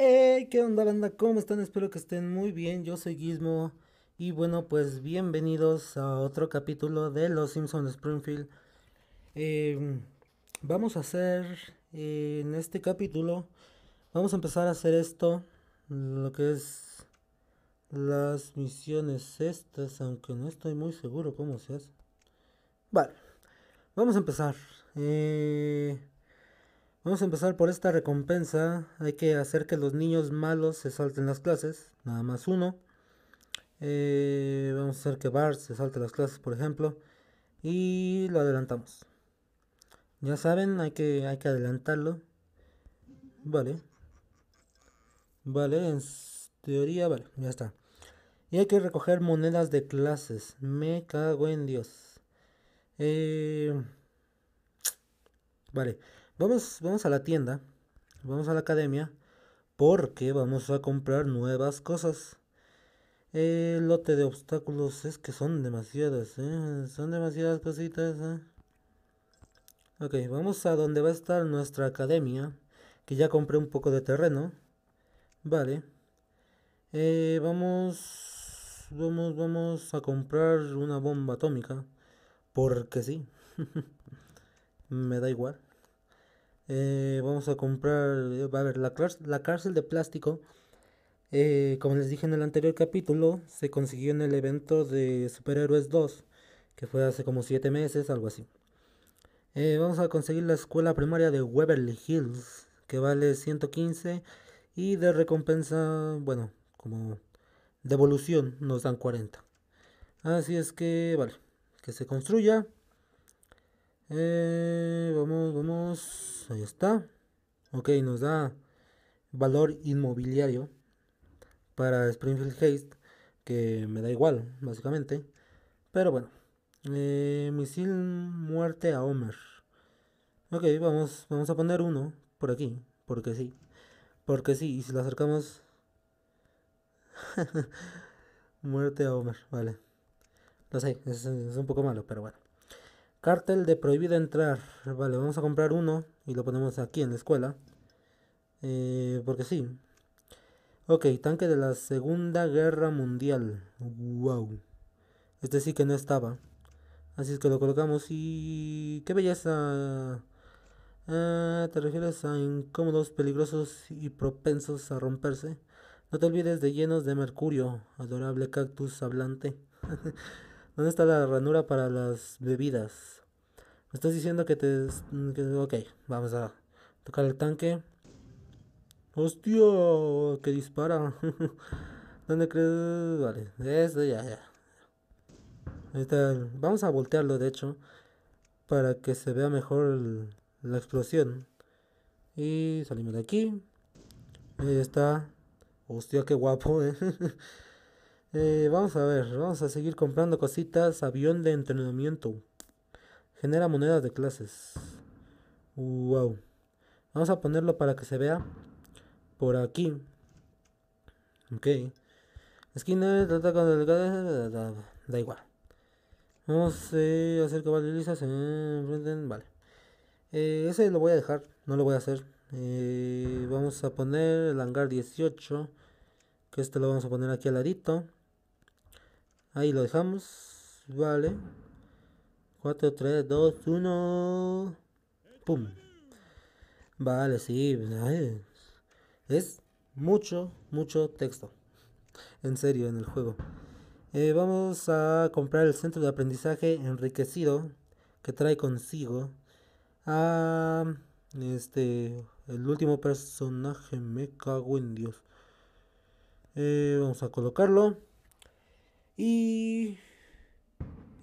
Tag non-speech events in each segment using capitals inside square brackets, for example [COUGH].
Hey, ¿qué onda banda? ¿Cómo están? Espero que estén muy bien. Yo soy Gizmo. Y bueno, pues bienvenidos a otro capítulo de Los Simpsons Springfield. Em, vamos a hacer en este capítulo, vamos a empezar a hacer esto, lo que es las misiones estas, aunque no estoy muy seguro cómo se hace. Vale, vamos a empezar. Eh, Vamos a empezar por esta recompensa. Hay que hacer que los niños malos se salten las clases. Nada más uno. Eh, vamos a hacer que Bart se salte las clases, por ejemplo. Y lo adelantamos. Ya saben, hay que, hay que adelantarlo. Vale. Vale, en teoría, vale, ya está. Y hay que recoger monedas de clases. Me cago en Dios. Eh, vale. Vamos, vamos a la tienda, vamos a la academia, porque vamos a comprar nuevas cosas. El lote de obstáculos es que son demasiadas, ¿eh? son demasiadas cositas. ¿eh? Ok, vamos a donde va a estar nuestra academia, que ya compré un poco de terreno. Vale. Eh, vamos, vamos, vamos a comprar una bomba atómica, porque sí. [LAUGHS] Me da igual. Eh, vamos a comprar, eh, a ver, la, la cárcel de plástico. Eh, como les dije en el anterior capítulo, se consiguió en el evento de Superhéroes 2, que fue hace como 7 meses, algo así. vamos a conseguir la escuela primaria de Weberly Hills, que vale 115 y de recompensa, bueno, como devolución nos dan 40. Así es que, vale, que se construya. Eh, vamos, vamos. Ahí está. Ok, nos da valor inmobiliario para Springfield Haste, que me da igual, básicamente. Pero bueno. Eh, misil muerte a Homer. Ok, vamos, vamos a poner uno por aquí, porque sí. Porque sí, y si lo acercamos... [LAUGHS] muerte a Homer, vale. no sé, es un poco malo, pero bueno. Cártel de prohibido entrar. Vale, vamos a comprar uno y lo ponemos aquí en la escuela. Eh, porque sí. Ok, tanque de la Segunda Guerra Mundial. Wow. Este sí que no estaba. Así es que lo colocamos y... ¡Qué belleza! Ah, te refieres a incómodos, peligrosos y propensos a romperse. No te olvides de llenos de mercurio, adorable cactus hablante. [LAUGHS] ¿Dónde está la ranura para las bebidas? Me estás diciendo que te... Mm, ok, vamos a tocar el tanque. ¡Hostia! ¡Qué dispara! [LAUGHS] ¿Dónde crees? Vale, eso ya, ya. Ahí está. Vamos a voltearlo, de hecho, para que se vea mejor la explosión. Y salimos de aquí. Ahí está. Hostia, qué guapo, eh. [LAUGHS] Eh, vamos a ver, vamos a seguir comprando cositas. Avión de entrenamiento. Genera monedas de clases. Wow. Vamos a ponerlo para que se vea por aquí. Ok. Esquina, ataca delgada. Da, igual. Vamos eh, a hacer que Vale. Eh, ese lo voy a dejar. No lo voy a hacer. vamos a poner el hangar 18. Que este lo vamos a poner aquí al ladito. Ahí lo dejamos. Vale. 4, 3, 2, 1. ¡Pum! Vale, sí. Es mucho, mucho texto. En serio, en el juego. Eh, vamos a comprar el centro de aprendizaje enriquecido que trae consigo a este el último personaje me cago en dios eh, vamos a colocarlo y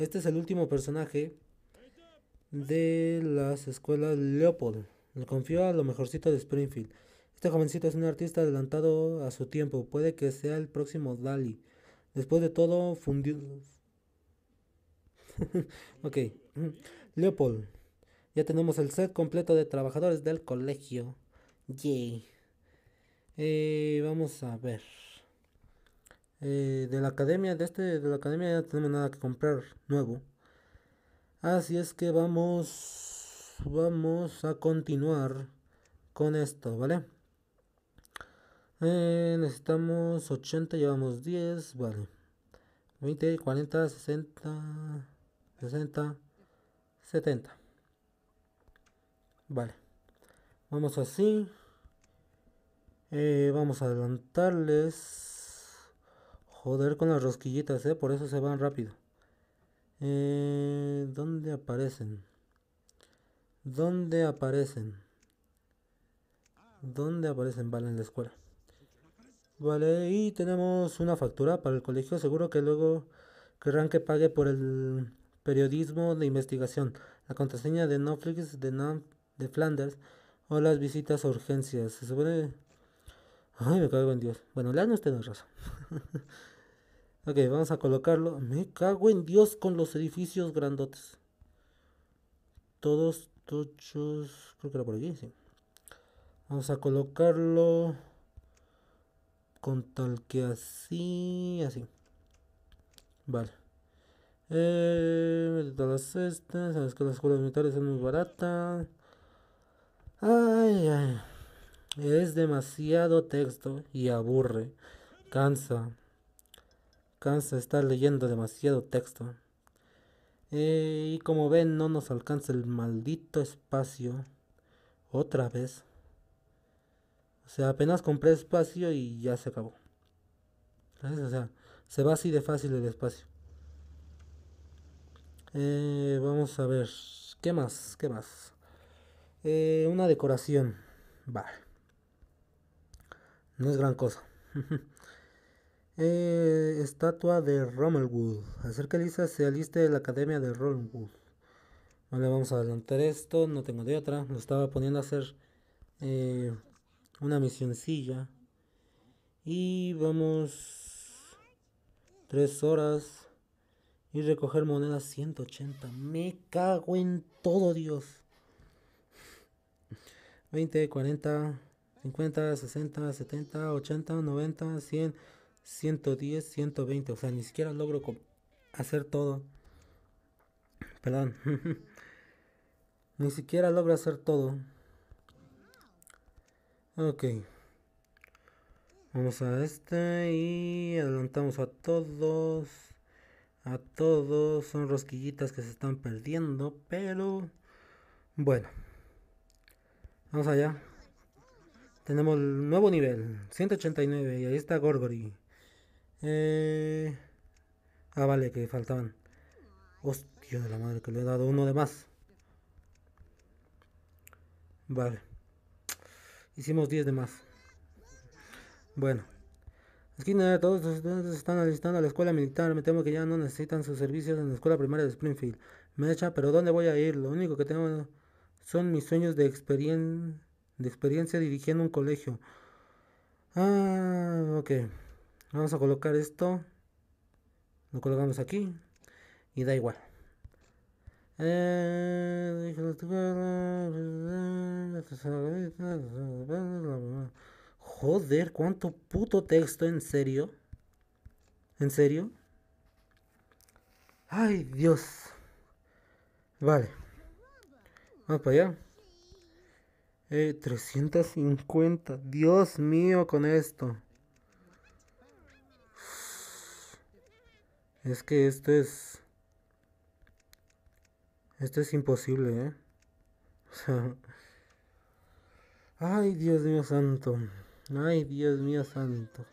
este es el último personaje de las escuelas Leopold. Le confío a lo mejorcito de Springfield. Este jovencito es un artista adelantado a su tiempo. Puede que sea el próximo Dali. Después de todo, fundió. [LAUGHS] ok. Leopold. Ya tenemos el set completo de trabajadores del colegio. Yay. Eh, vamos a ver. Eh, de la academia, de este, de la academia no tenemos nada que comprar nuevo. Así es que vamos, vamos a continuar con esto, ¿vale? Eh, necesitamos 80, llevamos 10, vale. 20, 40, 60, 60, 70. Vale. Vamos así. Eh, vamos a adelantarles. Joder con las rosquillitas, ¿eh? Por eso se van rápido. Eh, ¿Dónde aparecen? ¿Dónde aparecen? ¿Dónde aparecen? Vale, en la escuela. Vale, y tenemos una factura para el colegio. Seguro que luego querrán que pague por el periodismo de investigación, la contraseña de Netflix de, de Flanders o las visitas a urgencias. Se supone... Ay, me cago en Dios. Bueno, la usted no razón. [LAUGHS] Ok, vamos a colocarlo. Me cago en Dios con los edificios grandotes. Todos tochos. Creo que era por aquí, sí. Vamos a colocarlo. Con tal que así. Así. Vale. Eh, todas estas. Sabes que las escuelas militares son muy baratas. Ay, ay. Es demasiado texto y aburre. Cansa cansa estar leyendo demasiado texto. Eh, y como ven, no nos alcanza el maldito espacio. Otra vez. O sea, apenas compré espacio y ya se acabó. O sea, se va así de fácil el espacio. Eh, vamos a ver. ¿Qué más? ¿Qué más? Eh, una decoración. Vale. No es gran cosa. [LAUGHS] Eh, estatua de Rommelwood. Acerca que Lisa se aliste de la academia de Rommelwood. Vale, vamos a adelantar esto. No tengo de otra. Lo estaba poniendo a hacer eh, una misioncilla. Y vamos. Tres horas. Y recoger monedas 180. Me cago en todo, Dios. 20, 40, 50, 60, 70, 80, 90, 100. 110, 120. O sea, ni siquiera logro hacer todo. Perdón. [LAUGHS] ni siquiera logro hacer todo. Ok. Vamos a este y adelantamos a todos. A todos. Son rosquillitas que se están perdiendo, pero... Bueno. Vamos allá. Tenemos el nuevo nivel. 189 y ahí está Gorgory. Eh, ah, vale, que faltaban. Hostia de la madre, que le he dado uno de más. Vale. Hicimos 10 de más. Bueno. que todos los estudiantes están alistando a la escuela militar. Me temo que ya no necesitan sus servicios en la escuela primaria de Springfield. Me echa, pero ¿dónde voy a ir? Lo único que tengo son mis sueños de, de experiencia dirigiendo un colegio. Ah, ok. Vamos a colocar esto. Lo colocamos aquí. Y da igual. Joder, cuánto puto texto, en serio. ¿En serio? Ay, Dios. Vale. Vamos para allá. Eh, 350. Dios mío con esto. Es que esto es... esto es imposible, ¿eh? [LAUGHS] O sea... Ay, Dios mío santo. Ay, Dios mío santo.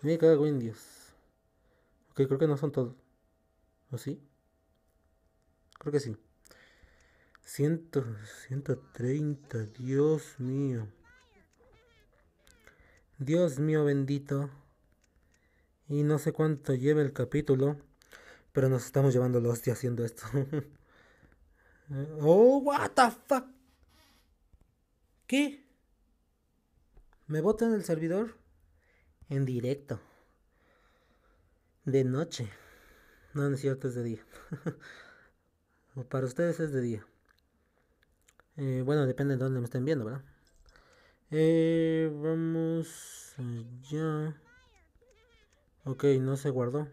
Me cago en Dios. Ok, creo que no son todos. ¿O sí? Creo que sí. ciento 130, Dios mío. Dios mío bendito. Y no sé cuánto lleva el capítulo, pero nos estamos llevando los hostia haciendo esto. [LAUGHS] oh, what the fuck. ¿Qué? ¿Me botan el servidor? En directo. De noche. No, no es cierto, es de día. [LAUGHS] Para ustedes es de día. Eh, bueno, depende de dónde me estén viendo, ¿verdad? Eh, vamos allá. Ok, no se guardó.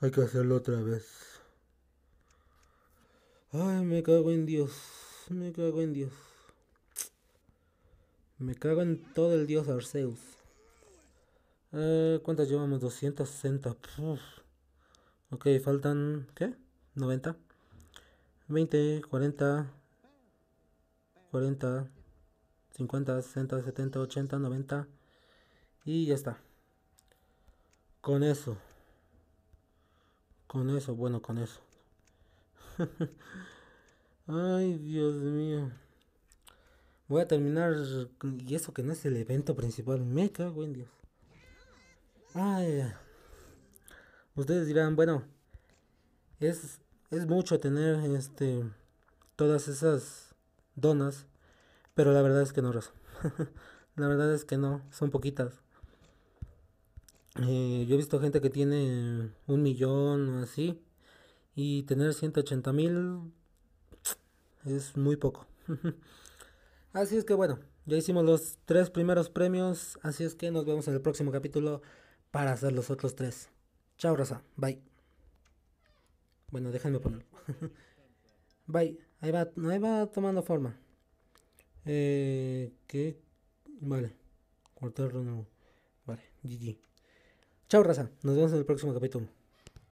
Hay que hacerlo otra vez. Ay, me cago en Dios. Me cago en Dios. Me cago en todo el dios Arceus. Eh, ¿Cuántas llevamos? 260. Ok, faltan... ¿Qué? 90. 20, 40. 40. 50, 60, 70, 80, 90. Y ya está. Con eso. Con eso, bueno, con eso. [LAUGHS] Ay, Dios mío. Voy a terminar. Y eso que no es el evento principal. Me cago en Dios. Ay. Ustedes dirán, bueno. Es, es mucho tener este todas esas donas. Pero la verdad es que no, [LAUGHS] la verdad es que no. Son poquitas. Eh, yo he visto gente que tiene un millón o así. Y tener 180 mil es muy poco. [LAUGHS] así es que bueno, ya hicimos los tres primeros premios. Así es que nos vemos en el próximo capítulo para hacer los otros tres. Chao, Rosa, Bye. Bueno, déjenme poner [LAUGHS] Bye. Ahí va, ahí tomando forma. Eh, que... Vale. Cortar Vale. GG. Chao, raza. Nos vemos en el próximo capítulo.